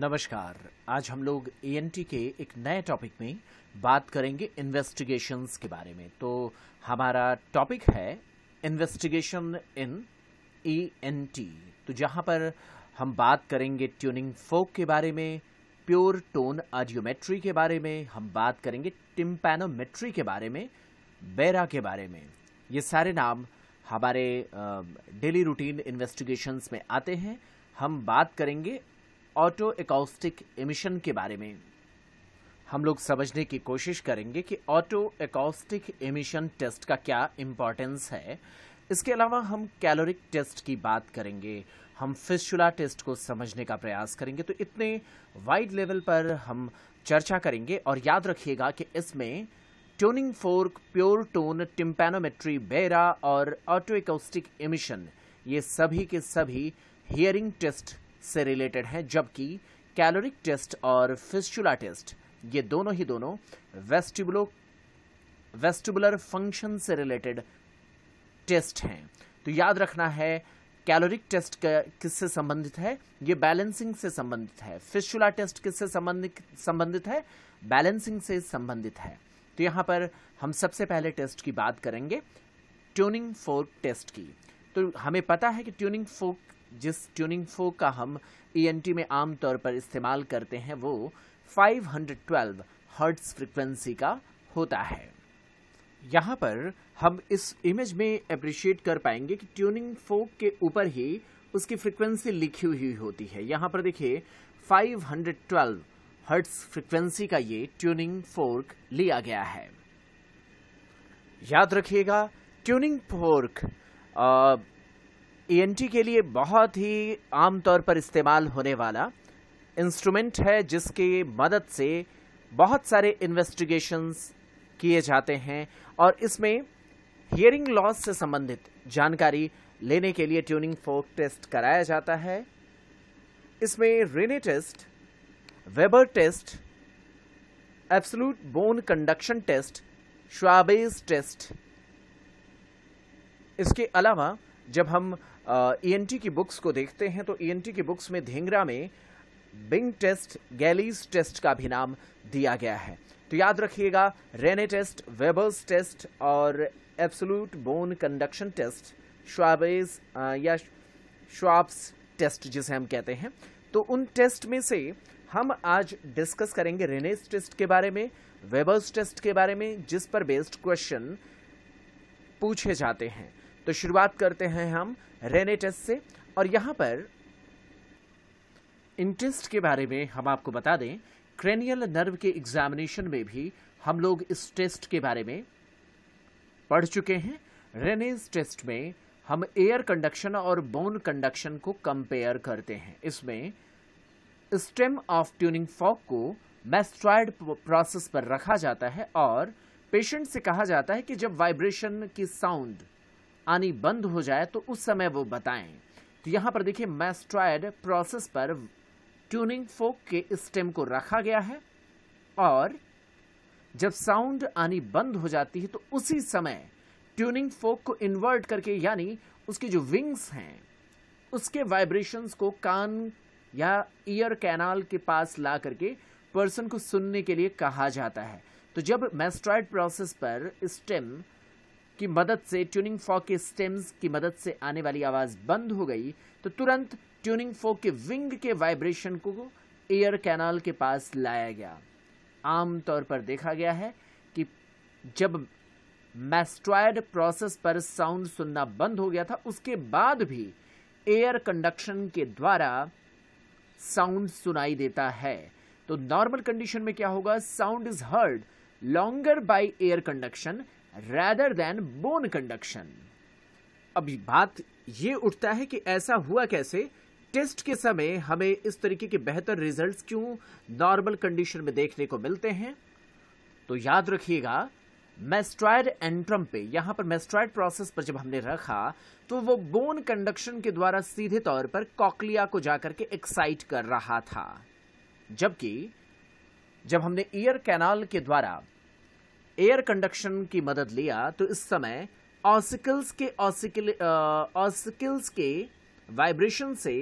नमस्कार आज हम लोग एएनटी के एक नए टॉपिक में बात करेंगे इन्वेस्टिगेशंस के बारे में तो हमारा टॉपिक है इन्वेस्टिगेशन इन एएनटी तो जहां पर हम बात करेंगे ट्यूनिंग फोक के बारे में प्योर टोन ऑडियोमेट्री के बारे में हम बात करेंगे टिम्पैनोमेट्री के बारे में बेरा के बारे में ये सारे नाम हमारे डेली रूटीन इन्वेस्टिगेशंस में आते हैं हम बात करेंगे ऑटो एकॉस्टिक इमिशन के बारे में हम लोग समझने की कोशिश करेंगे कि ऑटो एकॉस्टिक इमिशन टेस्ट का क्या इम्पोर्टेंस है इसके अलावा हम कैलोरिक टेस्ट की बात करेंगे हम फिशुला टेस्ट को समझने का प्रयास करेंगे तो इतने वाइड लेवल पर हम चर्चा करेंगे और याद रखिएगा कि इसमें tuning fork pure tone tympanometry BERA और ऑटो एकॉस्टिक इमिशन ये सभी के सभी हियरिंग टेस्ट से रिलेटेड हैं जबकि कैलोरिक टेस्ट और फिस्टुला टेस्ट ये दोनों ही दोनों वेस्टिबुलो वेस्टिबुलर फंक्शन से रिलेटेड टेस्ट हैं तो याद रखना है कैलोरिक टेस्ट किससे संबंधित है ये बैलेंसिंग से संबंधित है फिस्टुला टेस्ट किससे संबंधित संबंधित है बैलेंसिंग से संबंधित है तो यहाँ पर हम सबसे पहले टेस्ट की बात करेंगे ट्यूनिंग फोर्क टेस्ट की तो हमें पता है कि ट्यूनिंग फोर्क जिस ट्यूनिंग फो का हम ई e में आमतौर पर इस्तेमाल करते हैं वो 512 हंड्रेड हर्ट्स फ्रिक्वेंसी का होता है यहाँ पर हम इस इमेज में अप्रिशिएट कर पाएंगे कि ट्यूनिंग फोक के ऊपर ही उसकी फ्रिक्वेंसी लिखी हुई होती है यहाँ पर देखिए 512 हंड्रेड हर्ट्स फ्रिक्वेंसी का ये ट्यूनिंग फोर्क लिया गया है याद रखिएगा ट्यूनिंग फोर्क ईएनटी के लिए बहुत ही आमतौर पर इस्तेमाल होने वाला इंस्ट्रूमेंट है जिसकी मदद से बहुत सारे इन्वेस्टिगेशंस किए जाते हैं और इसमें हियरिंग लॉस से संबंधित जानकारी लेने के लिए ट्यूनिंग फोक टेस्ट कराया जाता है इसमें Rinne test Weber test absolute bone conduction test Schwabach test इसके अलावा जब हम ईएनटी e की बुक्स को देखते हैं तो ईएनटी e की बुक्स में धेंगरा में बिंग टेस्ट गैलीज टेस्ट का भी नाम दिया गया है तो याद रखिएगा रेने टेस्ट वेबर्स टेस्ट और absolute bone conduction test Schwabach या श्वाब्स टेस्ट जिसे हम कहते हैं तो उन टेस्ट में से हम आज डिस्कस करेंगे रेनेस टेस्ट के बारे में वेबर्स टेस्ट के बारे में जिस पर बेस्ड क्वेश्चन पूछे जाते हैं तो शुरुआत करते हैं हम रेने टेस्ट से और यहाँ पर इंटेस्ट के बारे में हम आपको बता दें क्रेनियल नर्व के एग्जामिनेशन में भी हम लोग इस टेस्ट के बारे में पढ़ चुके हैं रेनेज टेस्ट में हम एयर कंडक्शन और बोन कंडक्शन को कंपेयर करते हैं इसमें स्टेम ऑफ ट्यूनिंग फॉक को मैस्ट्रॉयड प्रोसेस पर रखा जाता है और पेशेंट से कहा जाता है कि जब वाइब्रेशन की साउंड आनी बंद हो जाए तो उस समय वो बताएं तो यहाँ पर देखिए मैस्ट्रॉयड प्रोसेस पर ट्यूनिंग फोक के स्टेम को रखा गया है और जब साउंड आनी बंद हो जाती है तो उसी समय ट्यूनिंग फोक को इन्वर्ट करके यानी उसकी जो विंग्स हैं उसके वाइब्रेशंस को कान या ईयर कैनाल के पास ला करके पर्सन को सुनने के लिए कहा जाता है तो जब मैस्ट्रॉयड प्रोसेस पर स्टेम की मदद से ट्यूनिंग फॉक के स्टेम्स की मदद से आने वाली आवाज़ बंद हो गई तो तुरंत ट्यूनिंग फोक के विंग के वाइब्रेशन को एयर कैनाल के पास लाया गया आम तौर पर देखा गया है कि जब मैस्ट्रॉयड प्रोसेस पर साउंड सुनना बंद हो गया था उसके बाद भी एयर कंडक्शन के द्वारा साउंड सुनाई देता है तो नॉर्मल कंडीशन में क्या होगा sound is heard longer by air conduction rather than bone conduction अब बात ये उठता है कि ऐसा हुआ कैसे टेस्ट के समय हमें इस तरीके के बेहतर रिजल्ट्स क्यों नॉर्मल कंडीशन में देखने को मिलते हैं तो याद रखिएगा मेस्ट्रॉयड एंट्रम पे यहाँ पर मेस्ट्रॉयड प्रोसेस पर जब हमने रखा तो वो बोन कंडक्शन के द्वारा सीधे तौर पर कॉकलिया को जाकर के एक्साइट कर रहा था जबकि जब हमने ईयर कैनाल के द्वारा एयर कंडक्शन की मदद लिया तो इस समय ऑसिकल्स के ऑसिकल ऑसिकल्स के वाइब्रेशन से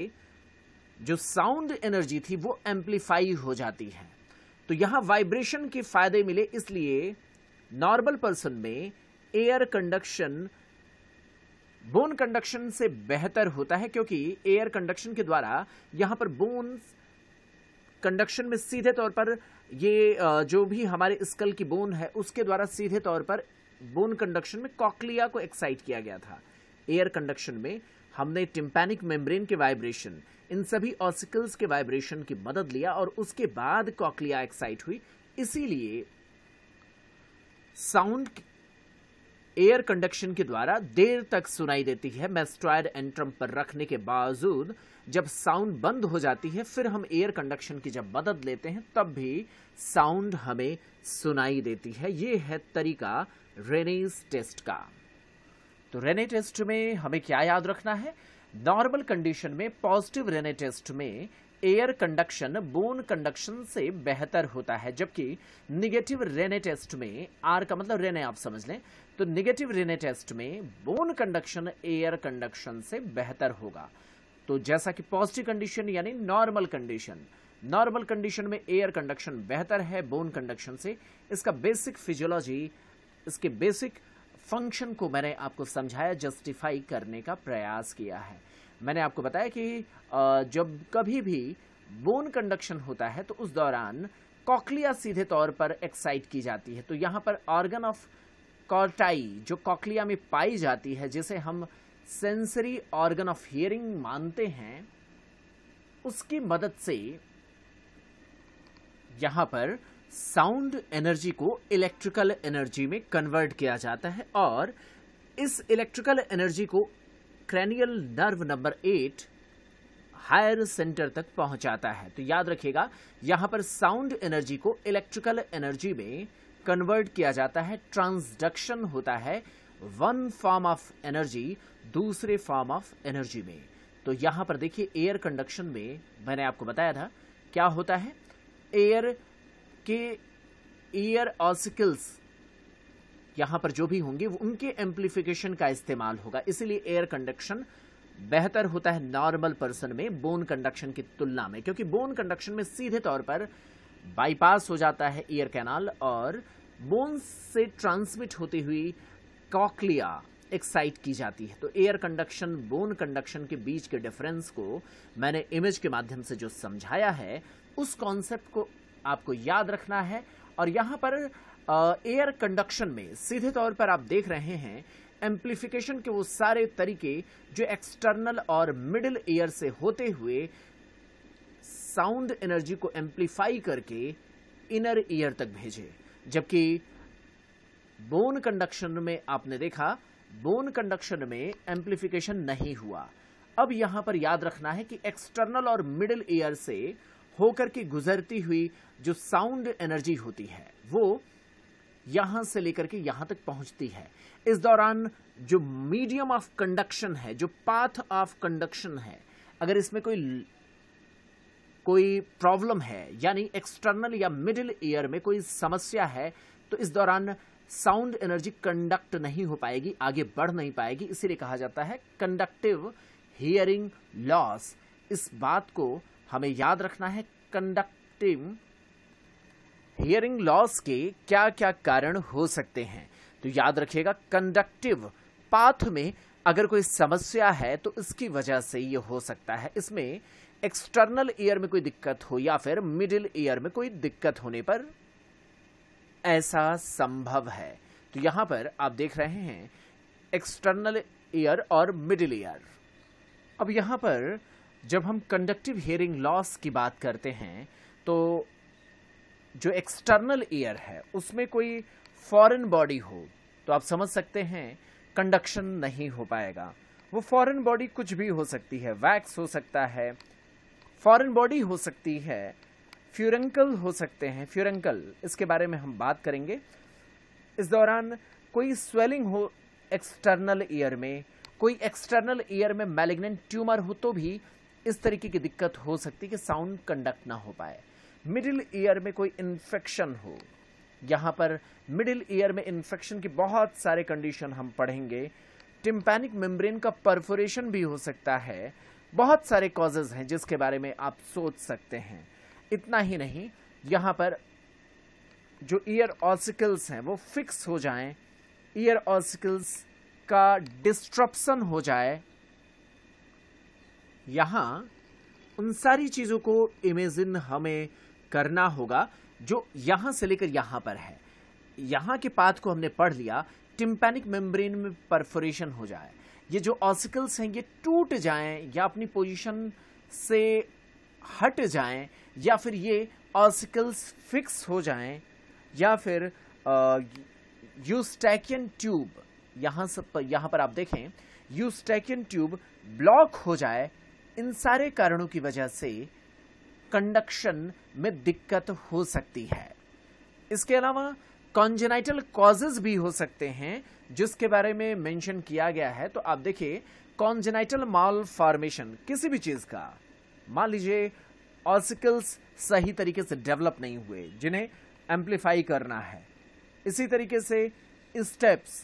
जो साउंड एनर्जी थी वो एम्पलीफाई हो जाती है तो यहाँ वाइब्रेशन के फायदे मिले इसलिए नॉर्मल पर्सन में एयर कंडक्शन बोन कंडक्शन से बेहतर होता है क्योंकि एयर कंडक्शन के द्वारा यहाँ पर बोन कंडक्शन में सीधे तौर पर ये जो भी हमारे स्कल की बोन है उसके द्वारा सीधे तौर पर बोन कंडक्शन में कॉकलिया को एक्साइट किया गया था एयर कंडक्शन में हमने टिम्पैनिक मेम्ब्रेन के वाइब्रेशन इन सभी ऑसिकल्स के वाइब्रेशन की मदद लिया और उसके बाद कॉकलिया एक्साइट हुई इसीलिए साउंड एयर कंडक्शन के द्वारा देर तक सुनाई देती है मेस्ट्रॉयड एंट्रम पर रखने के बावजूद जब साउंड बंद हो जाती है फिर हम एयर कंडक्शन की जब मदद लेते हैं तब भी साउंड हमें सुनाई देती है ये है तरीका रेनेस टेस्ट का तो रेने टेस्ट में हमें क्या याद रखना है नॉर्मल कंडीशन में पॉजिटिव रेने टेस्ट में एयर कंडक्शन बोन कंडक्शन से बेहतर होता है जबकि निगेटिव रेने टेस्ट में आर का मतलब रेने आप समझ लें तो निगेटिव रेने टेस्ट में बोन कंडक्शन एयर कंडक्शन से बेहतर होगा तो जैसा कि पॉजिटिव कंडीशन यानी नॉर्मल कंडीशन नॉर्मल कंडीशन में एयर कंडक्शन बेहतर है बोन कंडक्शन से इसका बेसिक फिजियोलॉजी इसके बेसिक फंक्शन को मैंने आपको समझाया जस्टिफाई करने का प्रयास किया है मैंने आपको बताया कि जब कभी भी बोन कंडक्शन होता है तो उस दौरान कॉकलिया सीधे तौर पर एक्साइट की जाती है तो यहाँ पर ऑर्गन ऑफ कॉर्टाई जो कॉकलिया में पाई जाती है जिसे हम सेंसरी ऑर्गन ऑफ हियरिंग मानते हैं उसकी मदद से यहाँ पर साउंड एनर्जी को इलेक्ट्रिकल एनर्जी में कन्वर्ट किया जाता है और इस इलेक्ट्रिकल एनर्जी को cranial nerve number eight higher centre तक पहुंचाता है तो याद रखिएगा यहां पर साउंड एनर्जी को इलेक्ट्रिकल एनर्जी में कन्वर्ट किया जाता है ट्रांसडक्शन होता है वन फॉर्म ऑफ एनर्जी दूसरे फॉर्म ऑफ एनर्जी में तो यहां पर देखिए एयर कंडक्शन में मैंने आपको बताया था क्या होता है एयर के एयर ऑसिकल्स यहाँ पर जो भी होंगे उनके एम्प्लीफिकेशन का इस्तेमाल होगा इसलिए एयर कंडक्शन बेहतर होता है नॉर्मल पर्सन में बोन कंडक्शन की तुलना में क्योंकि बोन कंडक्शन में सीधे तौर पर बाईपास हो जाता है ईयर कैनाल और बोन से ट्रांसमिट होती हुई कॉकलिया एक्साइट की जाती है तो एयर कंडक्शन बोन कंडक्शन के बीच के डिफरेंस को मैंने इमेज के माध्यम से जो समझाया है उस कॉन्सेप्ट को आपको याद रखना है और यहाँ पर एयर कंडक्शन में सीधे तौर पर आप देख रहे हैं एम्प्लीफिकेशन के वो सारे तरीके जो एक्सटर्नल और मिडिल एयर से होते हुए साउंड एनर्जी को एम्प्लीफाई करके इनर ईयर तक भेजे जबकि बोन कंडक्शन में आपने देखा बोन कंडक्शन में एम्प्लीफिकेशन नहीं हुआ अब यहां पर याद रखना है कि एक्सटर्नल और मिडिल एयर से होकर के गुजरती हुई जो साउंड एनर्जी होती है वो यहां से लेकर के यहां तक पहुंचती है इस दौरान जो मीडियम ऑफ कंडक्शन है जो पाथ ऑफ कंडक्शन है अगर इसमें कोई कोई प्रॉब्लम है यानी एक्सटर्नल या मिडिल ईयर में कोई समस्या है तो इस दौरान साउंड एनर्जी कंडक्ट नहीं हो पाएगी आगे बढ़ नहीं पाएगी इसीलिए कहा जाता है कंडक्टिव हियरिंग लॉस इस बात को हमें याद रखना है कंडक्टिव हियरिंग लॉस के क्या क्या कारण हो सकते हैं तो याद रखिएगा कंडक्टिव पाथ में अगर कोई समस्या है तो इसकी वजह से ये हो सकता है इसमें एक्सटर्नल ईयर में कोई दिक्कत हो या फिर मिडिल ईयर में कोई दिक्कत होने पर ऐसा संभव है तो यहां पर आप देख रहे हैं एक्सटर्नल ईयर और मिडिल ईयर अब यहां पर जब हम कंडक्टिव हियरिंग लॉस की बात करते हैं तो जो एक्सटर्नल एयर है उसमें कोई फॉरेन बॉडी हो तो आप समझ सकते हैं कंडक्शन नहीं हो पाएगा वो फॉरेन बॉडी कुछ भी हो सकती है वैक्स हो सकता है फॉरेन बॉडी हो सकती है फ्यूरंकल हो सकते हैं फ्यूरंकल इसके बारे में हम बात करेंगे इस दौरान कोई स्वेलिंग हो एक्सटर्नल ईयर में कोई एक्सटर्नल ईयर में मैलिग्नेंट ट्यूमर हो तो भी इस तरीके की दिक्कत हो सकती है कि साउंड कंडक्ट ना हो पाए मिडिल ईयर में कोई इन्फेक्शन हो यहाँ पर मिडिल ईयर में इन्फेक्शन के बहुत सारे कंडीशन हम पढ़ेंगे टिम्पैनिक मेम्ब्रेन का परफोरेशन भी हो सकता है बहुत सारे कॉजेज हैं जिसके बारे में आप सोच सकते हैं इतना ही नहीं यहाँ पर जो ईयर ऑसिकल्स हैं वो फिक्स हो जाएं ईयर ऑसिकल्स का डिस्ट्रप्सन हो जाए यहाँ उन सारी चीज़ों को इमेजिन हमें करना होगा जो यहाँ से लेकर यहाँ पर है यहाँ के पाथ को हमने पढ़ लिया टिम्पैनिक मेम्ब्रेन में परफोरेशन हो जाए ये जो ऑसिकल्स हैं ये टूट जाएं या अपनी पोजीशन से हट जाएं या फिर ये ऑसिकल्स फिक्स हो जाएं या फिर यूस्टैकियन ट्यूब यहाँ सब यहाँ पर आप देखें यूस्टैकियन ट्यूब ब्लॉक हो जाए इन सारे कारणों की वजह से कंडक्शन में दिक्कत हो सकती है इसके अलावा कॉन्जेनाइटल कॉजेज भी हो सकते हैं जिसके बारे में मेंशन किया गया है तो आप देखिए कॉन्जेनाइटल माल फॉर्मेशन किसी भी चीज का मान लीजिए ऑसिकल्स सही तरीके से डेवलप नहीं हुए जिन्हें एम्पलीफाई करना है इसी तरीके से स्टेप्स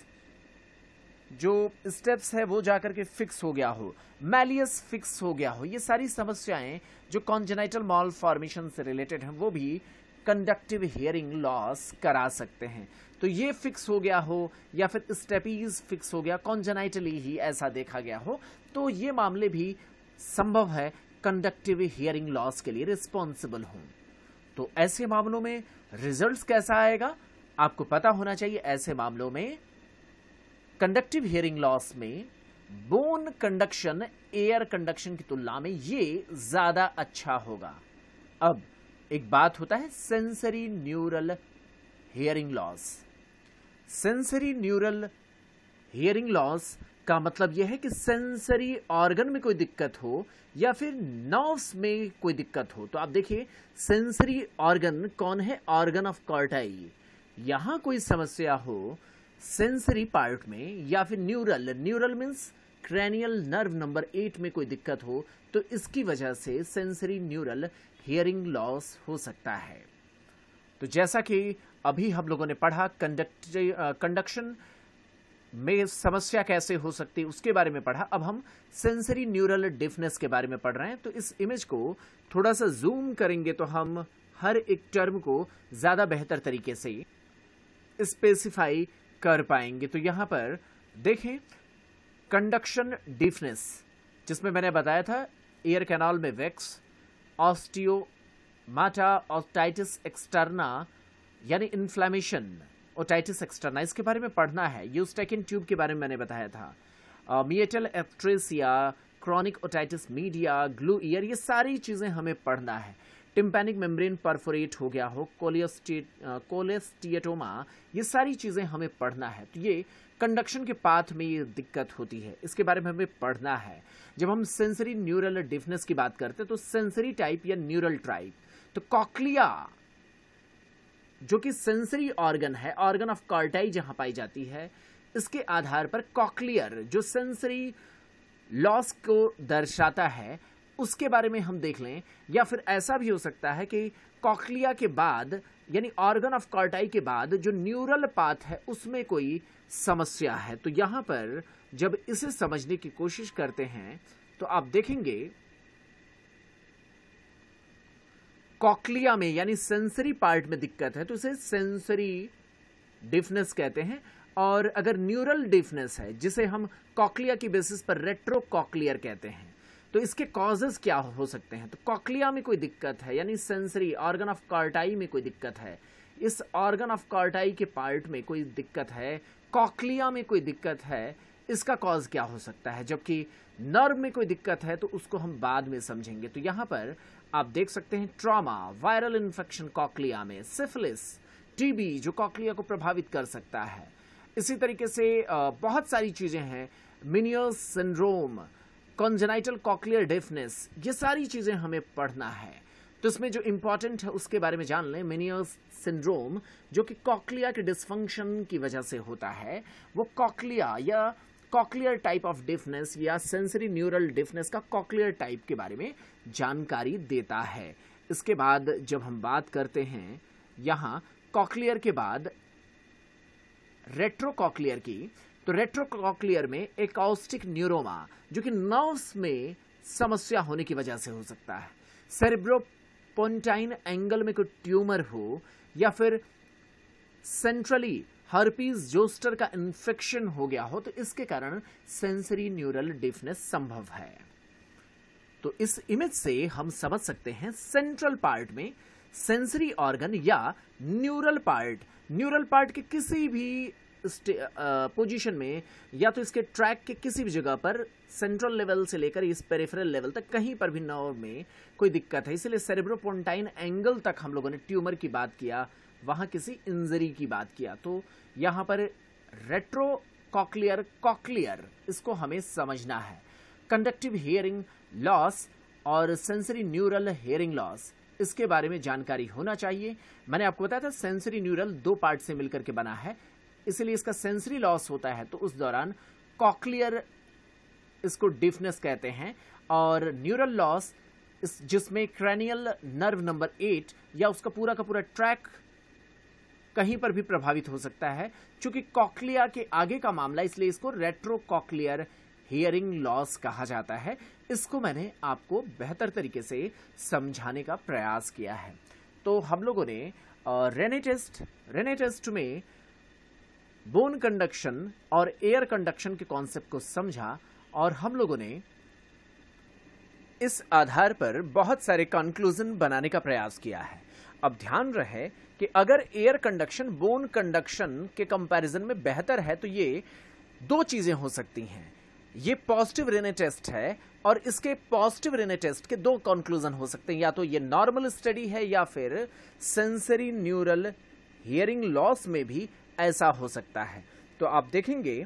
जो स्टेप्स है वो जाकर के फिक्स हो गया हो मैलियस फिक्स हो गया हो ये सारी समस्याएं जो कॉन्जेनाइटल मॉल फॉर्मेशन से रिलेटेड हैं वो भी कंडक्टिव हियरिंग लॉस करा सकते हैं तो ये फिक्स हो गया हो या फिर स्टेपीज फिक्स हो गया कॉन्जेनाइटली ही ऐसा देखा गया हो तो ये मामले भी संभव है कंडक्टिव हियरिंग लॉस के लिए रिस्पॉन्सिबल हों तो ऐसे मामलों में रिजल्ट्स कैसा आएगा आपको पता होना चाहिए ऐसे मामलों में कंडक्टिव हेयरिंग लॉस में बोन कंडक्शन एयर कंडक्शन की तुलना में ये ज्यादा अच्छा होगा अब एक बात होता है sensory neural hearing loss sensory neural hearing loss का मतलब यह है कि सेंसरी ऑर्गन में कोई दिक्कत हो या फिर नर्व्स में कोई दिक्कत हो तो आप देखिए सेंसरी ऑर्गन कौन है ऑर्गन ऑफ कॉर्टाई यहां कोई समस्या हो सेंसरी पार्ट में या फिर neural neural means cranial nerve number eight में कोई दिक्कत हो तो इसकी वजह से सेंसरी न्यूरल हियरिंग लॉस हो सकता है तो जैसा कि अभी हम लोगों ने पढ़ा कंडक्ट कंडक्शन में समस्या कैसे हो सकती है उसके बारे में पढ़ा अब हम सेंसरी न्यूरल डिफनेस के बारे में पढ़ रहे हैं तो इस इमेज को थोड़ा सा जूम करेंगे तो हम हर एक टर्म को ज़्यादा बेहतर तरीके से स्पेसिफाई कर पाएंगे तो यहां पर देखें कंडक्शन डिफनेस जिसमें मैंने बताया था एयर कैनाल में वेक्स ऑस्टियो माटा और टाइटिस एक्सटर्ना यानी इन्फ्लेमेशन और टाइटिस एक्सटर्ना इसके बारे में पढ़ना है यूस्टेकिन ट्यूब के बारे में मैंने बताया था meatal atresia chronic otitis media glue ear ये सारी चीज़ें हमें पढ़ना है टिम्पेनिक मेम्ब्रेन परफोरेट हो गया हो कोलेस्टेट कोलेस्टिएटोमा ये सारी चीज़ें हमें पढ़ना है तो ये कंडक्शन के पाथ में ये दिक्कत होती है इसके बारे में हमें पढ़ना है जब हम सेंसरी न्यूरल डिफनेस की बात करते हैं तो सेंसरी टाइप या न्यूरल ट्राइप तो कॉकलिया जो कि सेंसरी ऑर्गन है ऑर्गन ऑफ कॉर्टाई जहां पाई जाती है इसके आधार पर कॉकलियर जो सेंसरी लॉस को दर्शाता है उसके बारे में हम देख लें या फिर ऐसा भी हो सकता है कि कॉकलिया के बाद यानी ऑर्गन ऑफ कॉर्टाई के बाद जो न्यूरल पाथ है उसमें कोई समस्या है तो यहाँ पर जब इसे समझने की कोशिश करते हैं तो आप देखेंगे कॉकलिया में यानी सेंसरी पार्ट में दिक्कत है तो इसे सेंसरी डिफनेस कहते हैं और अगर न्यूरल डिफनेस है जिसे हम कॉकलिया की बेसिस पर रेट्रो कॉकलियर कहते हैं तो इसके कॉजेज क्या हो सकते हैं तो कॉकलिया में कोई दिक्कत है यानी सेंसरी ऑर्गन ऑफ कार्टाई में कोई दिक्कत है इस ऑर्गन ऑफ कार्टाई के पार्ट में कोई दिक्कत है कॉकलिया में कोई दिक्कत है इसका कॉज क्या हो सकता है जबकि नर्व में कोई दिक्कत है तो उसको हम बाद में समझेंगे तो यहाँ पर आप देख सकते हैं ट्रॉमा वायरल इन्फेक्शन कॉकलिया में सिफिलिस टीबी जो कॉकलिया को प्रभावित कर सकता है इसी तरीके से बहुत सारी चीज़ें हैं Meniere's syndrome congenital cochlear deafness ये सारी चीज़ें हमें पढ़ना है तो इसमें जो इम्पॉर्टेंट है उसके बारे में जान लें मिनियर्स सिंड्रोम जो कि कॉकलिया के डिसफंक्शन की वजह से होता है वो कॉकलिया या कॉकलियर टाइप ऑफ डिफनेस या सेंसरी न्यूरल डिफनेस का कॉकलियर टाइप के बारे में जानकारी देता है इसके बाद जब हम बात करते हैं यहाँ कॉकलियर के बाद रेट्रोकॉकलियर की तो रेट्रोकॉक्लियर में एक ऑस्टिक न्यूरोमा जो कि नर्व्स में समस्या होने की वजह से हो सकता है सेरेब्रोपोन्टाइन एंगल में कोई ट्यूमर हो या फिर सेंट्रली हर्पीज जोस्टर का इन्फेक्शन हो गया हो तो इसके कारण सेंसरी न्यूरल डिफनेस संभव है तो इस इमेज से हम समझ सकते हैं सेंट्रल पार्ट में सेंसरी ऑर्गन या न्यूरल पार्ट न्यूरल पार्ट के किसी भी पोजीशन में या तो इसके ट्रैक के किसी भी जगह पर सेंट्रल लेवल से लेकर इस पेरिफेरल लेवल तक कहीं पर भी नर्व में कोई दिक्कत है इसलिए सेरेब्रोपोन्टाइन एंगल तक हम लोगों ने ट्यूमर की बात किया वहाँ किसी इंजरी की बात किया तो यहाँ पर रेट्रो कॉकलियर कॉकलियर इसको हमें समझना है कंडक्टिव हेयरिंग लॉस और सेंसरी न्यूरल हेयरिंग लॉस इसके बारे में जानकारी होना चाहिए मैंने आपको बताया था सेंसरी न्यूरल दो पार्ट से मिलकर के बना है इसलिए इसका सेंसरी लॉस होता है तो उस दौरान कॉकलियर इसको डिफनेस कहते हैं और न्यूरल लॉस इस जिसमें क्रैनियल नर्व नंबर एट या उसका पूरा का पूरा ट्रैक कहीं पर भी प्रभावित हो सकता है चूंकि कॉकलिया के आगे का मामला इसलिए इसको रेट्रोकॉकलियर हियरिंग लॉस कहा जाता है इसको मैंने आपको बेहतर तरीके से समझाने का प्रयास किया है तो हम लोगों ने रेनेटेस्ट रेनेटेस्ट में बोन कंडक्शन और एयर कंडक्शन के कॉन्सेप्ट को समझा और हम लोगों ने इस आधार पर बहुत सारे कंक्लूजन बनाने का प्रयास किया है अब ध्यान रहे कि अगर एयर कंडक्शन बोन कंडक्शन के कंपैरिजन में बेहतर है तो ये दो चीजें हो सकती हैं ये पॉजिटिव रेने टेस्ट है और इसके पॉजिटिव रेने टेस्ट के दो कंक्लूजन हो सकते हैं या तो ये नॉर्मल स्टडी है या फिर सेंसरी न्यूरल हियरिंग लॉस में भी ऐसा हो सकता है तो आप देखेंगे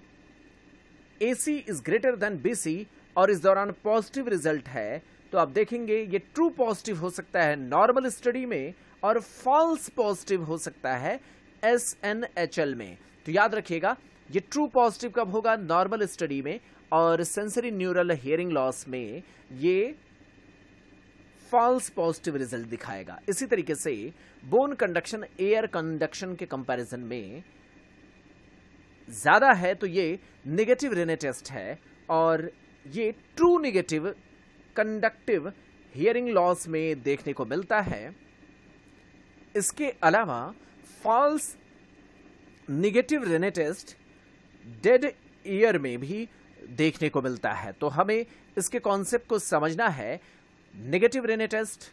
A C is greater than B C और इस दौरान पॉजिटिव रिजल्ट है तो आप देखेंगे ये ट्रू पॉजिटिव हो सकता है नॉर्मल स्टडी में और फॉल्स पॉजिटिव हो सकता है एस एन एच एल में तो याद रखिएगा ये ट्रू पॉजिटिव कब होगा नॉर्मल स्टडी में और सेंसरी न्यूरल हियरिंग लॉस में ये फॉल्स पॉजिटिव रिजल्ट दिखाएगा इसी तरीके से बोन कंडक्शन एयर कंडक्शन के कंपैरिजन में ज़्यादा है तो ये निगेटिव रेने टेस्ट है और ये true negative conductive hearing loss में देखने को मिलता है इसके अलावा false negative Rinne test dead ear में भी देखने को मिलता है तो हमें इसके कॉन्सेप्ट को समझना है नेगेटिव रेने टेस्ट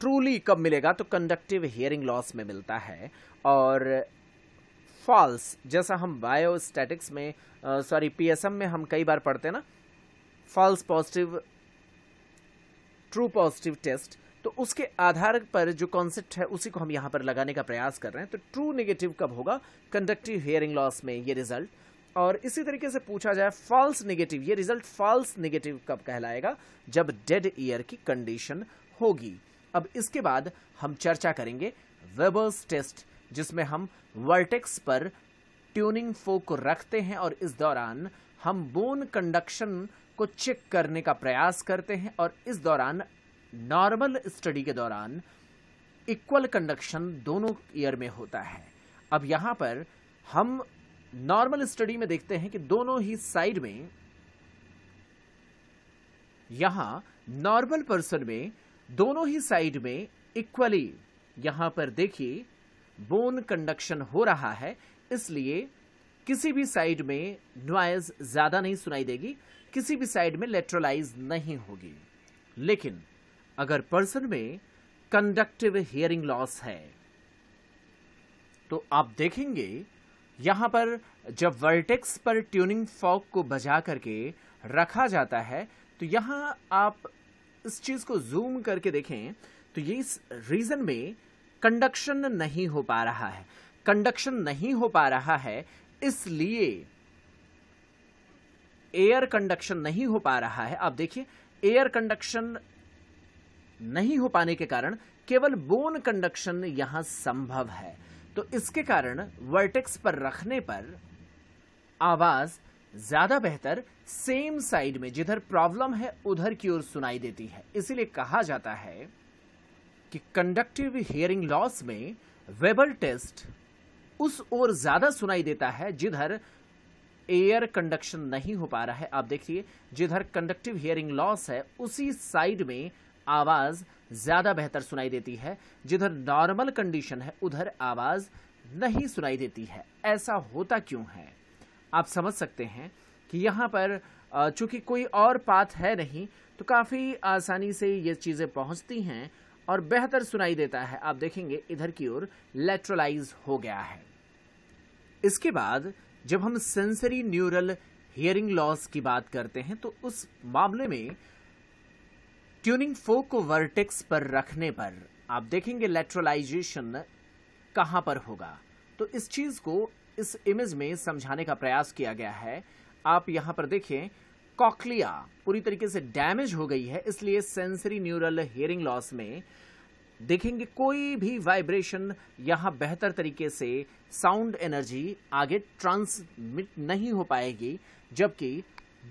ट्रूली कब मिलेगा तो कंडक्टिव हियरिंग लॉस में मिलता है और फॉल्स जैसा हम बायोस्टैटिक्स में सॉरी पीएसएम में हम कई बार पढ़ते हैं ना false positive true positive test तो उसके आधार पर जो कॉन्सेप्ट है उसी को हम यहाँ पर लगाने का प्रयास कर रहे हैं तो ट्रू नेगेटिव कब होगा कंडक्टिव हेयरिंग लॉस में ये रिजल्ट और इसी तरीके से पूछा जाए फॉल्स नेगेटिव ये रिजल्ट फॉल्स नेगेटिव कब कहलाएगा जब डेड ईयर की कंडीशन होगी अब इसके बाद हम चर्चा करेंगे वेबर्स टेस्ट जिसमें हम वर्टेक्स पर ट्यूनिंग फोक रखते हैं और इस दौरान हम बोन कंडक्शन को चेक करने का प्रयास करते हैं और इस दौरान नॉर्मल स्टडी के दौरान इक्वल कंडक्शन दोनों ईयर में होता है अब यहाँ पर हम नॉर्मल स्टडी में देखते हैं कि दोनों ही साइड में यहाँ नॉर्मल पर्सन में दोनों ही साइड में इक्वली यहाँ पर देखिए बोन कंडक्शन हो रहा है इसलिए किसी भी साइड में नॉइज ज़्यादा नहीं सुनाई देगी किसी भी साइड में लेट्रोलाइज नहीं होगी लेकिन अगर पर्सन में कंडक्टिव हियरिंग लॉस है तो आप देखेंगे यहां पर जब वर्टेक्स पर ट्यूनिंग फॉक को बजा करके रखा जाता है तो यहां आप इस चीज़ को जूम करके देखें तो ये इस रीज़न में कंडक्शन नहीं हो पा रहा है कंडक्शन नहीं हो पा रहा है इसलिए एयर कंडक्शन नहीं हो पा रहा है आप देखिए एयर कंडक्शन नहीं हो पाने के कारण केवल बोन कंडक्शन यहां संभव है तो इसके कारण वर्टेक्स पर रखने पर आवाज ज्यादा बेहतर सेम साइड में जिधर प्रॉब्लम है उधर की ओर सुनाई देती है इसीलिए कहा जाता है कि कंडक्टिव हियरिंग लॉस में वेबल टेस्ट उस ओर ज्यादा सुनाई देता है जिधर एयर कंडक्शन नहीं हो पा रहा है आप देखिए जिधर कंडक्टिव हियरिंग लॉस है उसी साइड में आवाज ज्यादा बेहतर सुनाई देती है जिधर नॉर्मल कंडीशन है उधर आवाज नहीं सुनाई देती है ऐसा होता क्यों है आप समझ सकते हैं कि यहां पर चूंकि कोई और पाथ है नहीं तो काफ़ी आसानी से ये चीज़ें पहुंचती हैं और बेहतर सुनाई देता है आप देखेंगे इधर की ओर लेटरलाइज हो गया है इसके बाद जब हम सेंसरी न्यूरल हियरिंग लॉस की बात करते हैं तो उस मामले में ट्यूनिंग फोक को वर्टेक्स पर रखने पर आप देखेंगे लेटरलाइजेशन कहां पर होगा तो इस चीज को इस इमेज में समझाने का प्रयास किया गया है आप यहां पर देखें कॉकलिया पूरी तरीके से डैमेज हो गई है इसलिए सेंसरी न्यूरल हेयरिंग लॉस में देखेंगे कोई भी वाइब्रेशन यहाँ बेहतर तरीके से साउंड एनर्जी आगे ट्रांसमिट नहीं हो पाएगी जबकि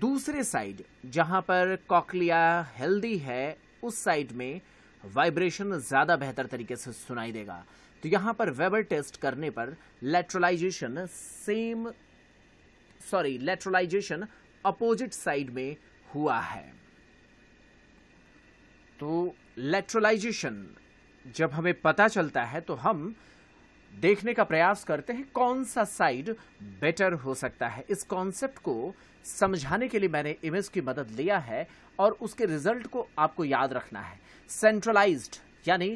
दूसरे साइड जहाँ पर कॉकलिया हेल्दी है उस साइड में वाइब्रेशन ज़्यादा बेहतर तरीके से सुनाई देगा तो यहाँ पर वेबर टेस्ट करने पर lateralisation same sorry lateralisation opposite side में हुआ है तो लेट्रलाइजेशन जब हमें पता चलता है तो हम देखने का प्रयास करते हैं कौन सा साइड बेटर हो सकता है इस कॉन्सेप्ट को समझाने के लिए मैंने इमेज की मदद लिया है और उसके रिजल्ट को आपको याद रखना है सेंट्रलाइज्ड यानी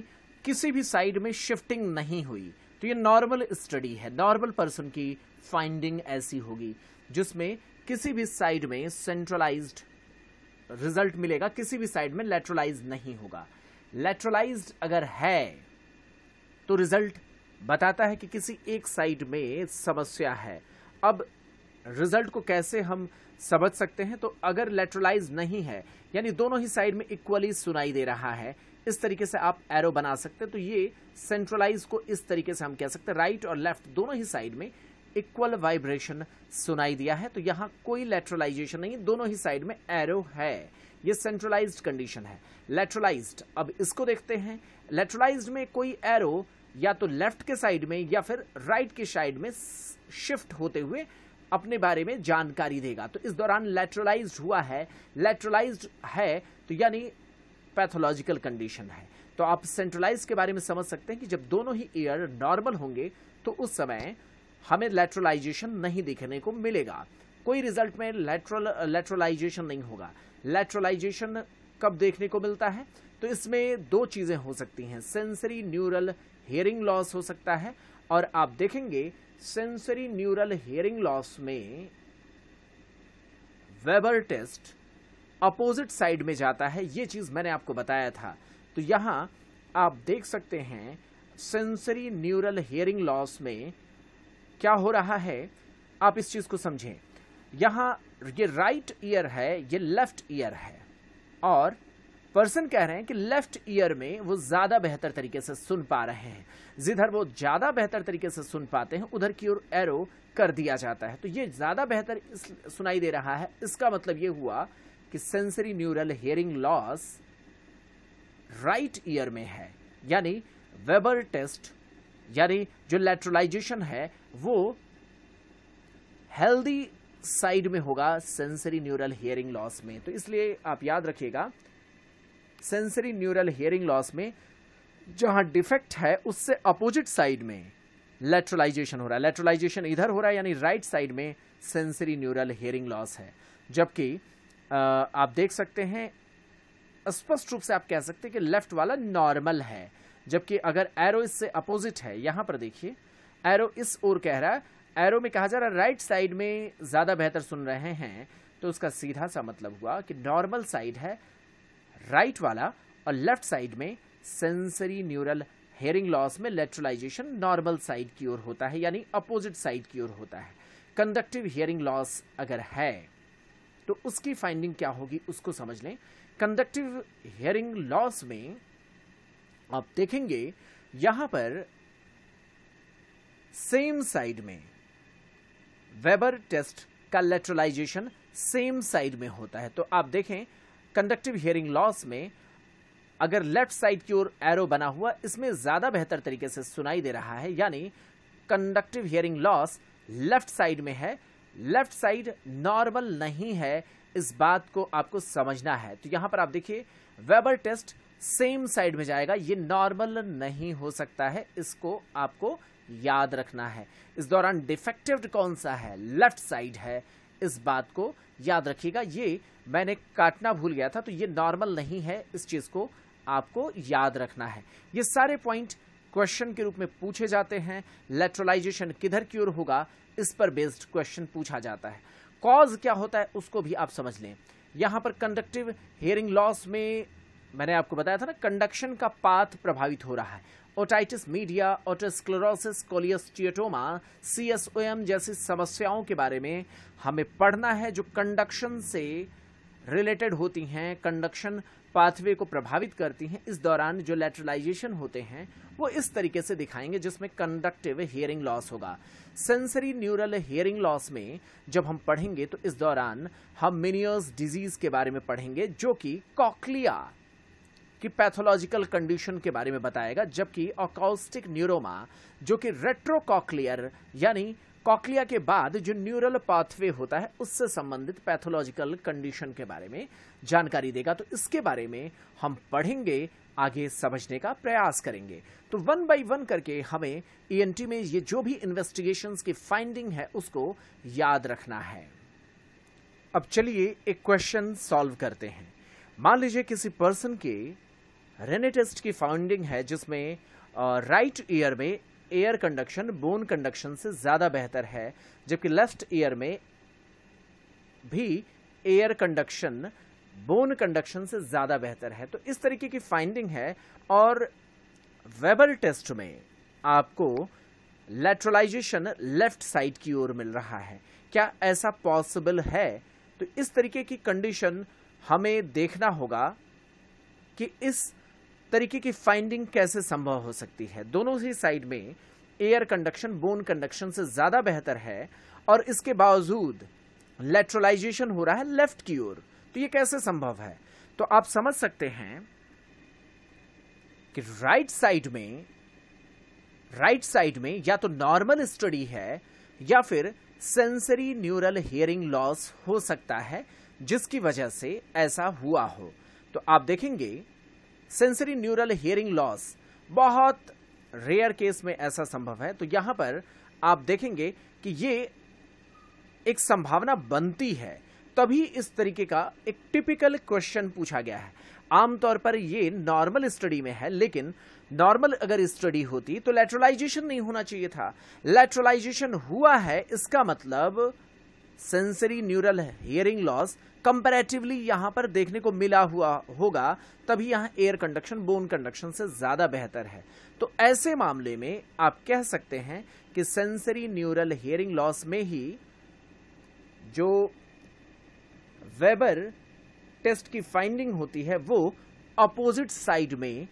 किसी भी साइड में शिफ्टिंग नहीं हुई तो ये नॉर्मल स्टडी है नॉर्मल पर्सन की फाइंडिंग ऐसी होगी जिसमें किसी भी साइड में सेंट्रलाइज्ड रिजल्ट मिलेगा किसी भी साइड में लेटरलाइज नहीं होगा लेटरलाइज अगर है तो रिजल्ट बताता है कि किसी एक साइड में समस्या है अब रिजल्ट को कैसे हम समझ सकते हैं तो अगर लेटरलाइज नहीं है यानी दोनों ही साइड में इक्वली सुनाई दे रहा है इस तरीके से आप एरो बना सकते हैं तो ये सेंट्रलाइज को इस तरीके से हम कह सकते हैं राइट और लेफ्ट दोनों ही साइड में इक्वल वाइब्रेशन सुनाई दिया है तो यहाँ कोई लेटरलाइजेशन नहीं दोनों ही साइड में एरो है ये सेंट्रलाइज्ड कंडीशन है लेटरलाइज्ड अब इसको देखते हैं लेटरलाइज्ड में कोई एरो या तो लेफ्ट के साइड में या फिर राइट के साइड में शिफ्ट होते हुए अपने बारे में जानकारी देगा तो इस दौरान लेटरलाइज हुआ है लेटरलाइज है तो यानी पैथोलॉजिकल कंडीशन है तो आप सेंट्रलाइज के बारे में समझ सकते हैं कि जब दोनों ही ईयर नॉर्मल होंगे तो उस समय हमें लेटरलाइजेशन नहीं देखने को मिलेगा कोई रिजल्ट में लेटरल लेटरलाइजेशन नहीं होगा लेटरलाइजेशन कब देखने को मिलता है तो इसमें दो चीज़ें हो सकती हैं सेंसरी न्यूरल हेयरिंग लॉस हो सकता है और आप देखेंगे सेंसरी न्यूरल हेयरिंग लॉस में वेबर टेस्ट अपोजिट साइड में जाता है ये चीज़ मैंने आपको बताया था तो यहां आप देख सकते हैं सेंसरी न्यूरल हेयरिंग लॉस में क्या हो रहा है आप इस चीज़ को समझें यहां ये राइट ईयर है ये लेफ्ट ईयर है और पर्सन कह रहे हैं कि लेफ्ट ईयर में वो ज़्यादा बेहतर तरीके से सुन पा रहे हैं जिधर वो ज़्यादा बेहतर तरीके से सुन पाते हैं उधर की ओर एरो कर दिया जाता है तो ये ज़्यादा बेहतर सुनाई दे रहा है इसका मतलब ये हुआ कि sensory neural hearing loss right ear में है यानी वेबर टेस्ट यानी जो लेट्रलाइजेशन है वो हेल्दी साइड में होगा सेंसरी न्यूरल हेयरिंग लॉस में तो इसलिए आप याद रखिएगा सेंसरी न्यूरल हेयरिंग लॉस में जहां डिफेक्ट है उससे अपोजिट साइड में लेट्रलाइजेशन हो रहा है लेट्रलाइजेशन इधर हो रहा है यानी राइट साइड में सेंसरी न्यूरल हेयरिंग लॉस है जबकि आप देख सकते हैं स्पष्ट रूप से आप कह सकते हैं कि लेफ्ट वाला नॉर्मल है जबकि अगर एरो इससे अपोजिट है यहां पर देखिए एरो इस ओर कह रहा है एरो में कहा जा रहा है राइट साइड में ज़्यादा बेहतर सुन रहे हैं तो उसका सीधा सा मतलब हुआ कि नॉर्मल साइड है राइट वाला और लेफ्ट साइड में सेंसरी न्यूरल हेयरिंग लॉस में लेट्रलाइजेशन नॉर्मल साइड की ओर होता है यानी अपोजिट साइड की ओर होता है कंडक्टिव हेयरिंग लॉस अगर है तो उसकी फाइंडिंग क्या होगी उसको समझ लें कंडक्टिव हेयरिंग लॉस में आप देखेंगे यहां पर सेम साइड में वेबर टेस्ट का लेटरलाइजेशन सेम साइड में होता है तो आप देखें कंडक्टिव हियरिंग लॉस में अगर लेफ्ट साइड की ओर एरो बना हुआ इसमें ज़्यादा बेहतर तरीके से सुनाई दे रहा है यानी conductive hearing loss left side में है लेफ्ट साइड नॉर्मल नहीं है इस बात को आपको समझना है तो यहां पर आप देखिए वेबर टेस्ट सेम साइड में जाएगा ये नॉर्मल नहीं हो सकता है इसको आपको याद रखना है इस दौरान डिफेक्टिव कौन सा है लेफ्ट साइड है इस बात को याद रखिएगा ये मैंने काटना भूल गया था तो ये नॉर्मल नहीं है इस चीज़ को आपको याद रखना है ये सारे पॉइंट क्वेश्चन के रूप में पूछे जाते हैं लेट्रलाइजेशन किधर की ओर होगा इस पर बेस्ड क्वेश्चन पूछा जाता है कॉज क्या होता है उसको भी आप समझ लें यहां पर कंडक्टिव हेयरिंग लॉस में मैंने आपको बताया था ना कंडक्शन का पाथ प्रभावित हो रहा है ओटाइटिस मीडिया ओटोस्क्लेरोसिस कोलियस्टियोटोमा सीएसओएम जैसी समस्याओं के बारे में हमें पढ़ना है जो कंडक्शन से रिलेटेड होती हैं कंडक्शन पाथवे को प्रभावित करती हैं इस दौरान जो लेटरलाइजेशन होते हैं वो इस तरीके से दिखाएंगे जिसमें कंडक्टिव हियरिंग लॉस होगा सेंसरी न्यूरल हियरिंग लॉस में जब हम पढ़ेंगे तो इस दौरान हम मिनियर्स डिजीज के बारे में पढ़ेंगे जो कि कॉकलिया की पैथोलॉजिकल कंडीशन के बारे में बताएगा जबकि ऑकाउस्टिक न्यूरोमा जो कि रेट्रोकॉक्लियर यानी कॉक्लिया के बाद जो न्यूरल पाथवे होता है उससे संबंधित पैथोलॉजिकल कंडीशन के बारे में जानकारी देगा तो इसके बारे में हम पढ़ेंगे आगे समझने का प्रयास करेंगे तो वन बाय वन करके हमें ईएनटी e में ये जो भी इन्वेस्टिगेशंस की फाइंडिंग है उसको याद रखना है अब चलिए एक क्वेश्चन सॉल्व करते हैं मान लीजिए किसी पर्सन के रेनेटेस्ट की फाउंडिंग है जिसमें राइट ईयर में एयर कंडक्शन बोन कंडक्शन से ज़्यादा बेहतर है जबकि लेफ्ट ईयर में भी एयर कंडक्शन बोन कंडक्शन से ज़्यादा बेहतर है तो इस तरीके की फाइंडिंग है और वेबर टेस्ट में आपको लेट्रलाइजेशन लेफ्ट साइड की ओर मिल रहा है क्या ऐसा पॉसिबल है तो इस तरीके की कंडीशन हमें देखना होगा कि इस तरीके की फाइंडिंग कैसे संभव हो सकती है दोनों ही साइड में एयर कंडक्शन बोन कंडक्शन से ज़्यादा बेहतर है और इसके बावजूद लेट्रलाइजेशन हो रहा है लेफ्ट की ओर तो ये कैसे संभव है तो आप समझ सकते हैं कि राइट साइड में राइट साइड में या तो नॉर्मल स्टडी है या फिर सेंसरी न्यूरल हियरिंग लॉस हो सकता है जिसकी वजह से ऐसा हुआ हो तो आप देखेंगे सेंसरी न्यूरल हियरिंग लॉस बहुत रेयर केस में ऐसा संभव है तो यहां पर आप देखेंगे कि ये एक संभावना बनती है तभी इस तरीके का एक टिपिकल क्वेश्चन पूछा गया है आमतौर पर ये नॉर्मल स्टडी में है लेकिन नॉर्मल अगर स्टडी होती तो लेटरलाइजेशन नहीं होना चाहिए था लेटरलाइजेशन हुआ है इसका मतलब sensory neural hearing loss comparatively यहाँ पर देखने को मिला हुआ होगा तभी यहाँ एयर कंडक्शन बोन कंडक्शन से ज़्यादा बेहतर है तो ऐसे मामले में आप कह सकते हैं कि सेंसरी न्यूरल हियरिंग लॉस में ही जो वेबर टेस्ट की फाइंडिंग होती है वो अपोजिट साइड में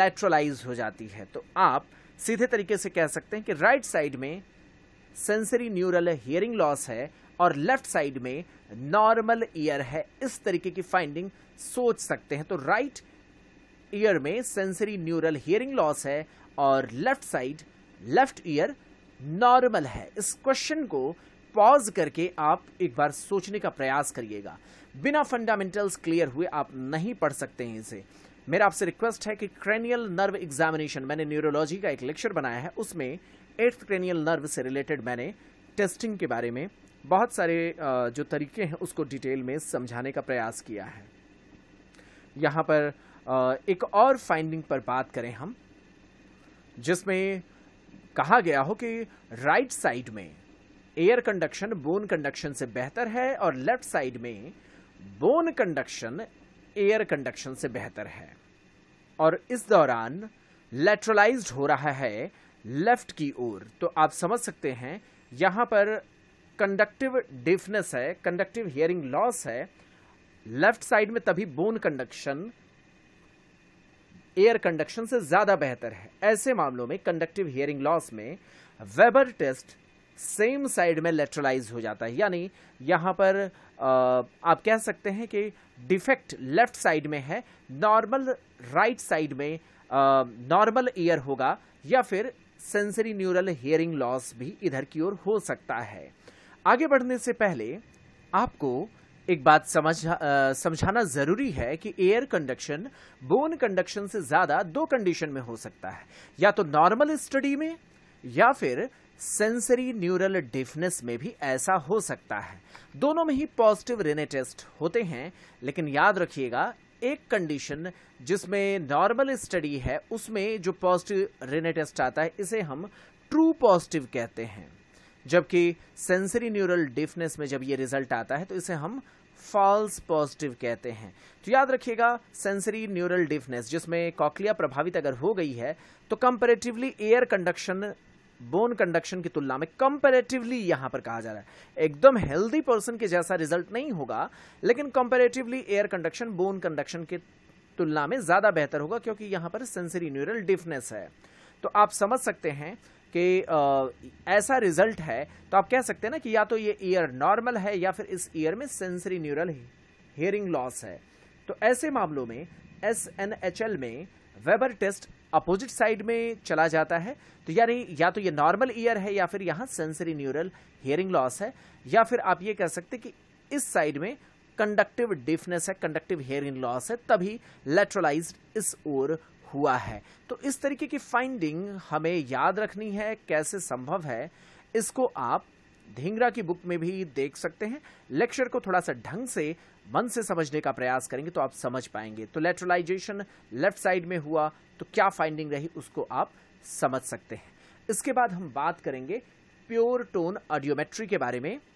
लेट्रलाइज हो जाती है तो आप सीधे तरीके से कह सकते हैं कि राइट right साइड में सेंसरी न्यूरल हियरिंग लॉस है और लेफ्ट साइड में नॉर्मल ईयर है इस तरीके की फाइंडिंग सोच सकते हैं तो राइट ईयर में सेंसरी न्यूरल हियरिंग लॉस है और left side left ear normal है इस क्वेश्चन को पॉज करके आप एक बार सोचने का प्रयास करिएगा बिना फंडामेंटल्स क्लियर हुए आप नहीं पढ़ सकते हैं इसे मेरा आपसे रिक्वेस्ट है कि क्रेनियल नर्व एग्जामिनेशन मैंने न्यूरोलॉजी का एक लेक्चर बनाया है उसमें एट्थ क्रेनियल नर्व से रिलेटेड मैंने टेस्टिंग के बारे में बहुत सारे जो तरीके हैं उसको डिटेल में समझाने का प्रयास किया है यहाँ पर एक और फाइंडिंग पर बात करें हम जिसमें कहा गया हो कि राइट साइड में एयर कंडक्शन बोन कंडक्शन से बेहतर है और लेफ्ट साइड में बोन कंडक्शन एयर कंडक्शन से बेहतर है और इस दौरान लेटरलाइज्ड हो रहा है लेफ्ट की ओर तो आप समझ सकते हैं यहाँ पर कंडक्टिव डिफनेस है कंडक्टिव हियरिंग लॉस है लेफ्ट साइड में तभी बोन कंडक्शन एयर कंडक्शन से ज्यादा बेहतर है ऐसे मामलों में कंडक्टिव हियरिंग लॉस में वेबर टेस्ट सेम साइड में लेटरलाइज हो जाता है यानी यहां पर आप कह सकते हैं कि डिफेक्ट लेफ्ट साइड में है नॉर्मल राइट साइड में नॉर्मल ईयर होगा या फिर सेंसरी न्यूरल हियरिंग लॉस भी इधर की ओर हो सकता है आगे बढ़ने से पहले आपको एक बात समझ समझाना ज़रूरी है कि एयर कंडक्शन बोन कंडक्शन से ज़्यादा दो कंडीशन में हो सकता है या तो नॉर्मल स्टडी में या फिर सेंसरी न्यूरल डिफनेस में भी ऐसा हो सकता है दोनों में ही पॉजिटिव रेने टेस्ट होते हैं लेकिन याद रखिएगा एक कंडीशन जिसमें नॉर्मल स्टडी है उसमें जो पॉजिटिव रेने टेस्ट आता है इसे हम ट्रू पॉजिटिव कहते हैं जबकि सेंसरी न्यूरल डिफनेस में जब ये रिजल्ट आता है तो इसे हम फॉल्स पॉजिटिव कहते हैं तो याद रखिएगा सेंसरी न्यूरल डिफनेस जिसमें कॉकलिया प्रभावित अगर हो गई है तो comparatively air conduction bone conduction की तुलना में कंपेरेटिवली यहां पर कहा जा रहा है एकदम हेल्दी पर्सन के जैसा रिजल्ट नहीं होगा लेकिन comparatively air conduction bone conduction के तुलना में ज्यादा बेहतर होगा क्योंकि यहां पर सेंसरी न्यूरल डिफनेस है तो आप समझ सकते हैं कि ऐसा रिजल्ट है तो आप कह सकते हैं ना कि या तो ये ईयर नॉर्मल है या फिर इस ईयर में सेंसरी न्यूरल हेयरिंग लॉस है तो ऐसे मामलों में एस एन एच एल में वेबर टेस्ट अपोजिट साइड में चला जाता है तो यानी या तो ये नॉर्मल ईयर है या फिर यहाँ सेंसरी न्यूरल हेयरिंग लॉस है या फिर आप ये कह सकते कि इस साइड में कंडक्टिव डिफनेस है कंडक्टिव हेयरिंग लॉस है तभी लेट्रलाइज इस ओर हुआ है तो इस तरीके की फाइंडिंग हमें याद रखनी है कैसे संभव है इसको आप धिंगरा की बुक में भी देख सकते हैं लेक्चर को थोड़ा सा ढंग से मन से समझने का प्रयास करेंगे तो आप समझ पाएंगे तो लेटरलाइजेशन लेफ्ट साइड में हुआ तो क्या फाइंडिंग रही उसको आप समझ सकते हैं इसके बाद हम बात करेंगे प्योर टोन ऑडियोमेट्री के बारे में